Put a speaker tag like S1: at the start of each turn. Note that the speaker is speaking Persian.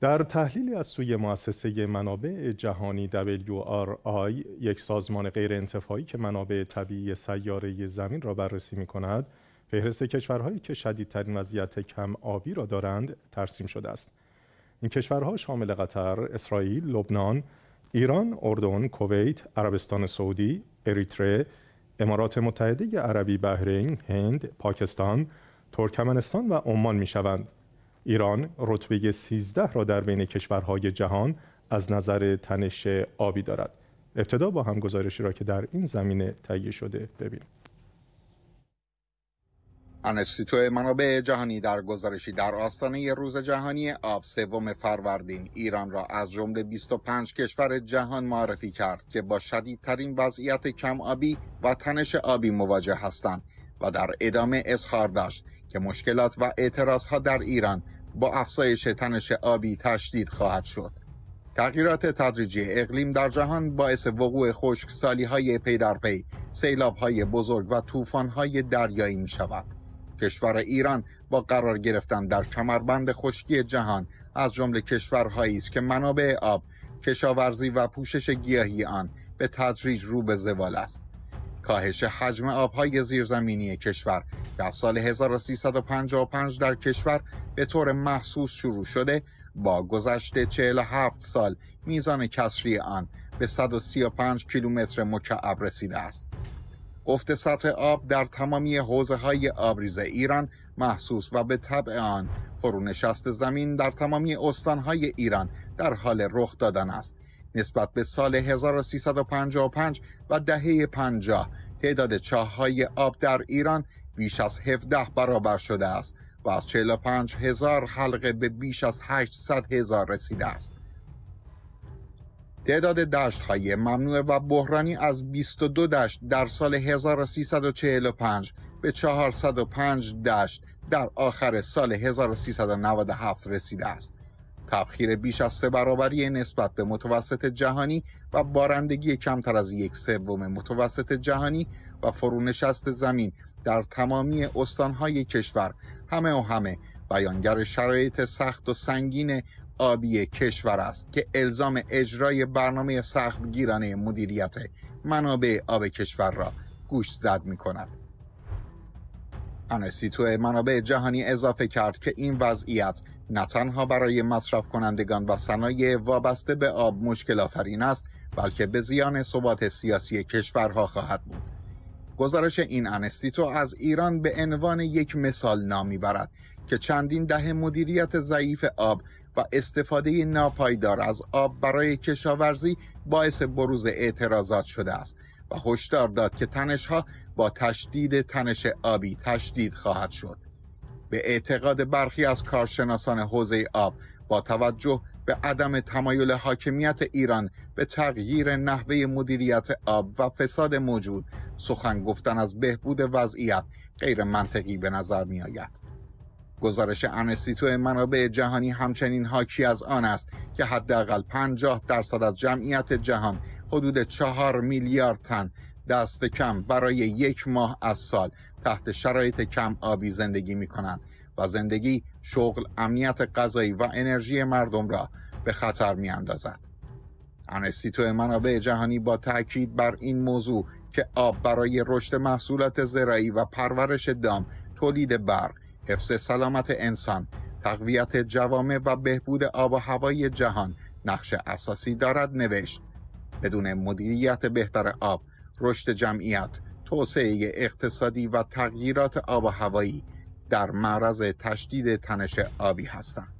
S1: در تحلیل از سوی مؤسسه منابع جهانی WRI یک سازمان غیر انتفاعی که منابع طبیعی سیاره زمین را بررسی می فهرست کشورهایی که شدیدترین وضعیت کم آبی را دارند ترسیم شده است این کشورها شامل قطر، اسرائیل، لبنان، ایران، اردن، کویت، عربستان سعودی، اریتره، امارات متحده عربی، بحرین، هند، پاکستان، ترکمنستان و عمان می ایران رتبه 13 را در بین کشورهای جهان از نظر تنش آبی دارد ابتدا با هم گزارشی را که در این زمینه تهیه شده ببینیم
S2: انستیتو منابع جهانی در گزارشی در آستانه روز جهانی آب سوم فروردین ایران را از جمله 25 کشور جهان معرفی کرد که با شدیدترین وضعیت کم آبی و تنش آبی مواجه هستند و در ادامه اظهار داشت که مشکلات و اعتراضها در ایران با افزایش تنش آبی تشدید خواهد شد. تغییرات تدریجی اقلیم در جهان باعث وقوع سالی های پی در پی، سیلاب های بزرگ و طوفان های دریایی می شود. کشور ایران با قرار گرفتن در کمربند خشکی جهان از جمله کشورهایی است که منابع آب، کشاورزی و پوشش گیاهی آن به تدریج رو به زوال است. کاهش حجم آبهای زیرزمینی کشور در سال 1355 در کشور به طور محسوس شروع شده با گذشت 47 سال میزان کسری آن به 135 کیلومتر مکعب رسیده است. افت سطح آب در تمامی حوزه های آبریز ایران محسوس و به طبع آن فرونشست زمین در تمامی استان ایران در حال رخ دادن است نسبت به سال 1355 و دهه 50 تعداد های آب در ایران بیش از 17 برابر شده است و از 45 هزار حلقه به بیش از 800 هزار رسیده است. تعداد دشت های ممنوع و بحرانی از 22 دشت در سال 1345 به 405 دشت در آخر سال 1397 رسیده است. تبخیر بیش از سه برابری نسبت به متوسط جهانی و بارندگی کمتر از یک سوم متوسط جهانی و فرونشست زمین در تمامی استانهای کشور همه و همه بیانگر شرایط سخت و سنگین آبی کشور است که الزام اجرای برنامه سخت گیرانه مدیریت منابع آب کشور را گوش زد می کند. انستیتو آره، منابع جهانی اضافه کرد که این وضعیت نه تنها برای مصرف کنندگان و صنایع وابسته به آب مشکل است بلکه به زیان ثبات سیاسی کشورها خواهد بود گزارش این انستیتو از ایران به عنوان یک مثال نامی برد که چندین دهه مدیریت ضعیف آب و استفاده ناپایدار از آب برای کشاورزی باعث بروز اعتراضات شده است و هشدار داد که ها با تشدید تنش آبی تشدید خواهد شد به اعتقاد برخی از کارشناسان حوزه آب با توجه به عدم تمایل حاکمیت ایران به تغییر نحوه مدیریت آب و فساد موجود سخن گفتن از بهبود وضعیت غیر منطقی به نظر می آید. گزارش انستیتو منابع جهانی همچنین حاکی از آن است که حداقل 50 درصد از جمعیت جهان حدود 4 میلیارد تن دست کم برای یک ماه از سال تحت شرایط کم آبی زندگی می کنند و زندگی، شغل، امنیت غذایی و انرژی مردم را به خطر می اندازد. انستیتو منابع جهانی با تاکید بر این موضوع که آب برای رشد محصولات زراعی و پرورش دام، تولید برق، حفظ سلامت انسان، تقویت جوامع و بهبود آب و هوای جهان نقش اساسی دارد نوشت. بدون مدیریت بهتر آب، رشد جمعیت، توسعه اقتصادی و تغییرات آب و هوایی در معرض تشدید تنش آبی هستند.